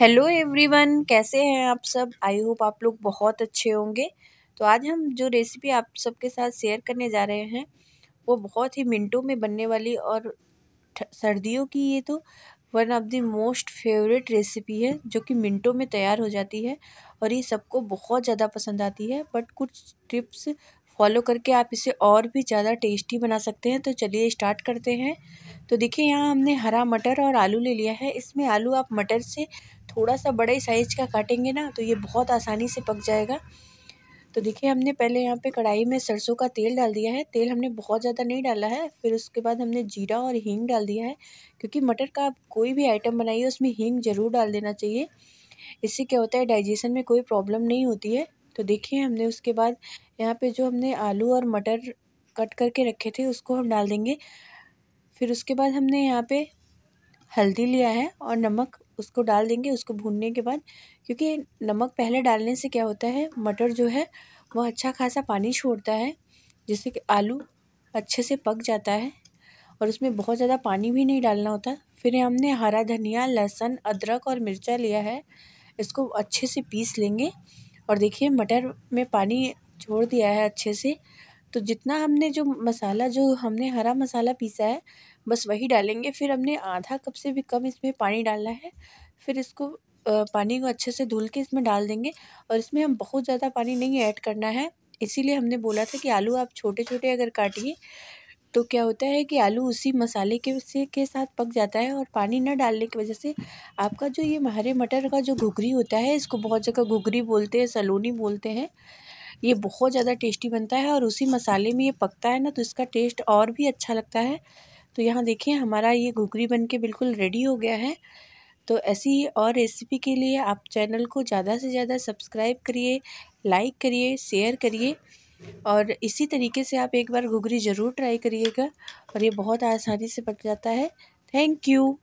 hello everyone कैसे हैं आप सब आई होप आप लोग बहुत अच्छे होंगे तो आज हम जो रेसिपी आप सबके साथ शेयर करने जा रहे हैं वो बहुत ही मिनटों में बनने वाली और सर्दियों की ये तो one of the most favourite recipe है जो कि मिनटों में तैयार हो जाती है और ये सबको बहुत ज़्यादा पसंद आती है बट कुछ टिप्स फॉलो करके आप इसे और भी ज़्यादा टेस्टी बना सकते हैं तो चलिए स्टार्ट करते हैं तो देखिए यहाँ हमने हरा मटर और आलू ले लिया है इसमें आलू आप मटर से थोड़ा सा बड़े साइज़ का काटेंगे ना तो ये बहुत आसानी से पक जाएगा तो देखिए हमने पहले यहाँ पे कढ़ाई में सरसों का तेल डाल दिया है तेल हमने बहुत ज़्यादा नहीं डाला है फिर उसके बाद हमने जीरा और हींग डाल दिया है क्योंकि मटर का आप कोई भी आइटम बनाइए उसमें हींग ज़रूर डाल देना चाहिए इससे क्या होता है डाइजेशन में कोई प्रॉब्लम नहीं होती है तो देखिए हमने उसके बाद यहाँ पे जो हमने आलू और मटर कट करके रखे थे उसको हम डाल देंगे फिर उसके बाद हमने यहाँ पे हल्दी लिया है और नमक उसको डाल देंगे उसको भूनने के बाद क्योंकि नमक पहले डालने से क्या होता है मटर जो है वह अच्छा खासा पानी छोड़ता है जिससे कि आलू अच्छे से पक जाता है और उसमें बहुत ज़्यादा पानी भी नहीं डालना होता फिर हमने हरा धनिया लहसुन अदरक और मिर्चा लिया है इसको अच्छे से पीस लेंगे और देखिए मटर में पानी छोड़ दिया है अच्छे से तो जितना हमने जो मसाला जो हमने हरा मसाला पीसा है बस वही डालेंगे फिर हमने आधा कप से भी कम इसमें पानी डालना है फिर इसको पानी को अच्छे से धुल के इसमें डाल देंगे और इसमें हम बहुत ज़्यादा पानी नहीं ऐड करना है इसीलिए हमने बोला था कि आलू आप छोटे छोटे अगर काटिए तो क्या होता है कि आलू उसी मसाले के से के साथ पक जाता है और पानी ना डालने की वजह से आपका जो ये हरे मटर का जो घुघरी होता है इसको बहुत जगह घुघरी बोलते हैं सलोनी बोलते हैं ये बहुत ज़्यादा टेस्टी बनता है और उसी मसाले में ये पकता है ना तो इसका टेस्ट और भी अच्छा लगता है तो यहाँ देखिए हमारा ये घुघरी बन के बिल्कुल रेडी हो गया है तो ऐसी ही और रेसिपी के लिए आप चैनल को ज़्यादा से ज़्यादा सब्सक्राइब करिए लाइक करिए शेयर करिए और इसी तरीके से आप एक बार घुघरी ज़रूर ट्राई करिएगा और ये बहुत आसानी से पक जाता है थैंक यू